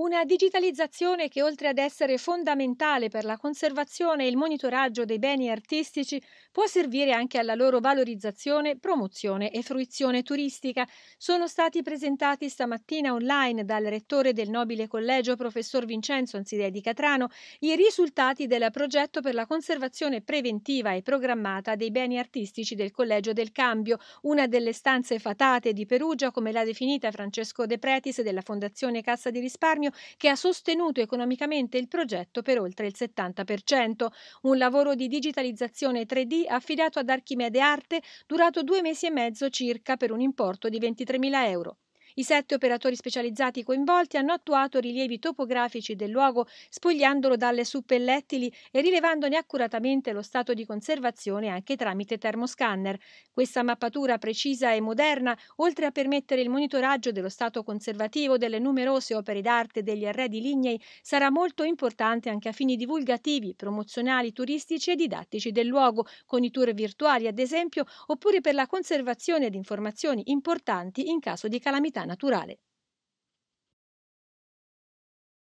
Una digitalizzazione che oltre ad essere fondamentale per la conservazione e il monitoraggio dei beni artistici può servire anche alla loro valorizzazione, promozione e fruizione turistica. Sono stati presentati stamattina online dal rettore del Nobile Collegio, professor Vincenzo Ansidei di Catrano, i risultati del progetto per la conservazione preventiva e programmata dei beni artistici del Collegio del Cambio, una delle stanze fatate di Perugia, come l'ha definita Francesco De Pretis della Fondazione Cassa di Risparmio Premio che ha sostenuto economicamente il progetto per oltre il 70%, un lavoro di digitalizzazione 3D affidato ad Archimede Arte durato due mesi e mezzo circa per un importo di 23.000 euro. I sette operatori specializzati coinvolti hanno attuato rilievi topografici del luogo, spogliandolo dalle suppellettili e rilevandone accuratamente lo stato di conservazione anche tramite termoscanner. Questa mappatura precisa e moderna, oltre a permettere il monitoraggio dello stato conservativo delle numerose opere d'arte degli arredi lignei, sarà molto importante anche a fini divulgativi, promozionali, turistici e didattici del luogo, con i tour virtuali ad esempio, oppure per la conservazione di informazioni importanti in caso di calamità naturale